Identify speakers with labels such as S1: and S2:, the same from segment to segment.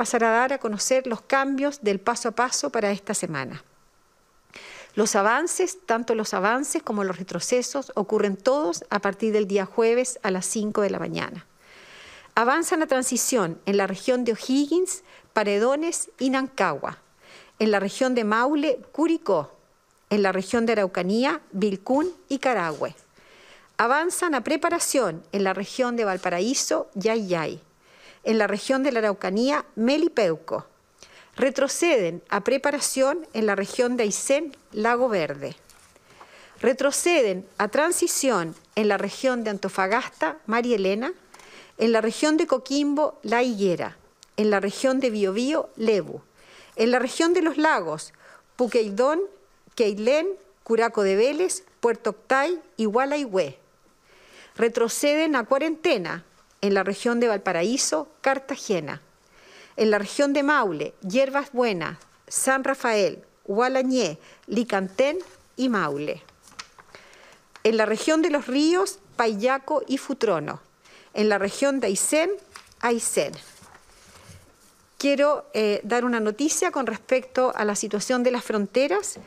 S1: pasar a dar a conocer los cambios del paso a paso para esta semana. Los avances, tanto los avances como los retrocesos, ocurren todos a partir del día jueves a las 5 de la mañana. Avanzan la transición en la región de O'Higgins, Paredones y Nancagua, en la región de Maule, Curicó, en la región de Araucanía, Vilcún y Carahue. Avanzan a preparación en la región de Valparaíso, Yayay en la región de la Araucanía, Melipeuco. Retroceden a preparación en la región de Aysén, Lago Verde. Retroceden a transición en la región de Antofagasta, María Elena, en la región de Coquimbo, La Higuera, en la región de Biobío, Lebu, en la región de los lagos, Puqueidón, Queilén, Curaco de Vélez, Puerto Octay, y Retroceden a cuarentena en la región de Valparaíso, Cartagena, en la región de Maule, Hierbas Buenas, San Rafael, Gualañé, Licantén y Maule, en la región de Los Ríos, Payaco y Futrono, en la región de Aysén, Aysén quiero eh, dar una noticia con respecto a la situación de las fronteras,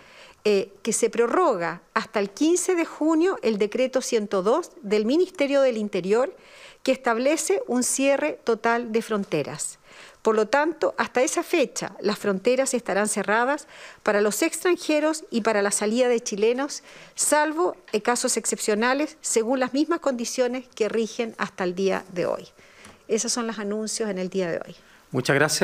S1: eh, que se prorroga hasta el 15 de junio el decreto 102 del Ministerio del Interior que establece un cierre total de fronteras. Por lo tanto, hasta esa fecha las fronteras estarán cerradas para los extranjeros y para la salida de chilenos, salvo casos excepcionales, según las mismas condiciones que rigen hasta el día de hoy. Esos son los anuncios en el día de hoy. Muchas gracias.